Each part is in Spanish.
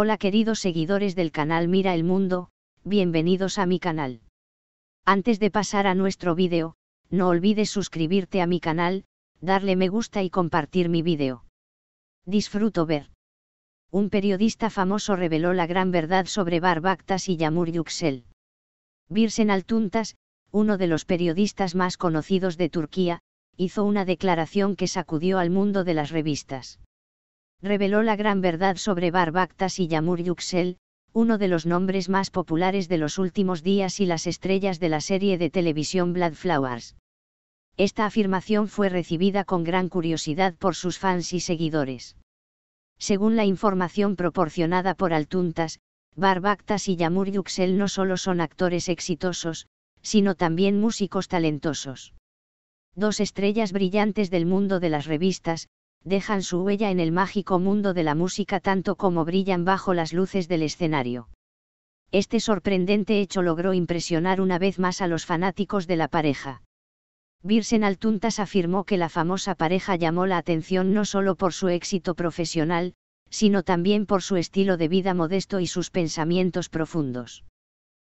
Hola queridos seguidores del canal Mira el Mundo, bienvenidos a mi canal. Antes de pasar a nuestro vídeo, no olvides suscribirte a mi canal, darle me gusta y compartir mi vídeo. Disfruto ver. Un periodista famoso reveló la gran verdad sobre Barbactas y Yamur Yuxel. Birsen Altuntas, uno de los periodistas más conocidos de Turquía, hizo una declaración que sacudió al mundo de las revistas reveló la gran verdad sobre Barbactas y Yamur Yuxel, uno de los nombres más populares de los últimos días y las estrellas de la serie de televisión Blood Flowers. Esta afirmación fue recibida con gran curiosidad por sus fans y seguidores. Según la información proporcionada por Altuntas, Barbactas y Yamur Yuxel no solo son actores exitosos, sino también músicos talentosos. Dos estrellas brillantes del mundo de las revistas, dejan su huella en el mágico mundo de la música tanto como brillan bajo las luces del escenario. Este sorprendente hecho logró impresionar una vez más a los fanáticos de la pareja. Virsen Altuntas afirmó que la famosa pareja llamó la atención no solo por su éxito profesional, sino también por su estilo de vida modesto y sus pensamientos profundos.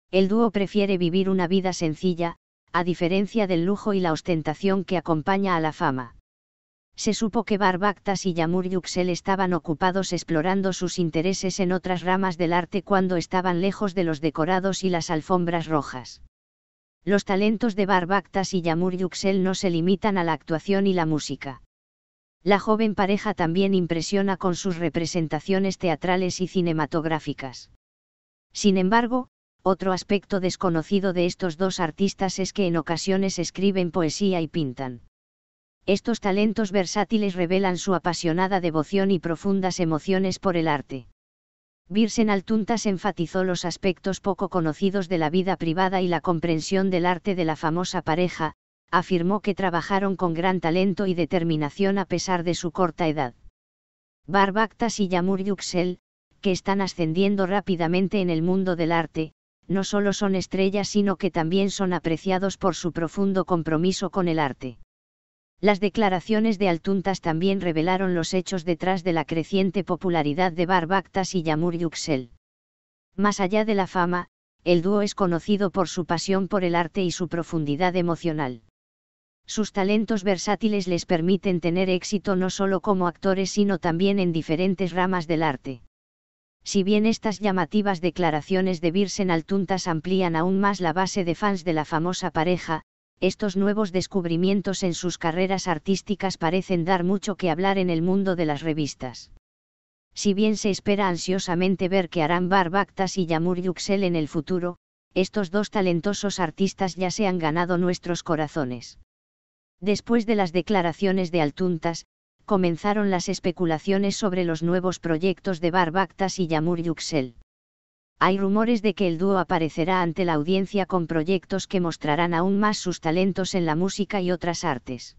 El dúo prefiere vivir una vida sencilla, a diferencia del lujo y la ostentación que acompaña a la fama se supo que Barbactas y Yamur Yuxel estaban ocupados explorando sus intereses en otras ramas del arte cuando estaban lejos de los decorados y las alfombras rojas. Los talentos de Barbactas y Yamur Yuxel no se limitan a la actuación y la música. La joven pareja también impresiona con sus representaciones teatrales y cinematográficas. Sin embargo, otro aspecto desconocido de estos dos artistas es que en ocasiones escriben poesía y pintan. Estos talentos versátiles revelan su apasionada devoción y profundas emociones por el arte. Birsen Altuntas enfatizó los aspectos poco conocidos de la vida privada y la comprensión del arte de la famosa pareja, afirmó que trabajaron con gran talento y determinación a pesar de su corta edad. barbaktas y Yamur Yuxel, que están ascendiendo rápidamente en el mundo del arte, no solo son estrellas sino que también son apreciados por su profundo compromiso con el arte. Las declaraciones de Altuntas también revelaron los hechos detrás de la creciente popularidad de Barbactas y Yamur Yuxel. Más allá de la fama, el dúo es conocido por su pasión por el arte y su profundidad emocional. Sus talentos versátiles les permiten tener éxito no solo como actores sino también en diferentes ramas del arte. Si bien estas llamativas declaraciones de Birsen Altuntas amplían aún más la base de fans de la famosa pareja, estos nuevos descubrimientos en sus carreras artísticas parecen dar mucho que hablar en el mundo de las revistas. Si bien se espera ansiosamente ver qué harán Barbactas y Yamur Yuxel en el futuro, estos dos talentosos artistas ya se han ganado nuestros corazones. Después de las declaraciones de Altuntas, comenzaron las especulaciones sobre los nuevos proyectos de Barbactas y Yamur Yuxel hay rumores de que el dúo aparecerá ante la audiencia con proyectos que mostrarán aún más sus talentos en la música y otras artes.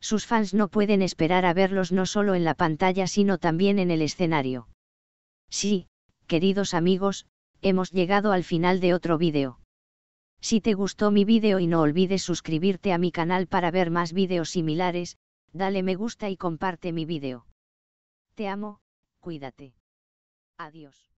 Sus fans no pueden esperar a verlos no solo en la pantalla sino también en el escenario. Sí, queridos amigos, hemos llegado al final de otro vídeo. Si te gustó mi vídeo y no olvides suscribirte a mi canal para ver más vídeos similares, dale me gusta y comparte mi vídeo. Te amo, cuídate. Adiós.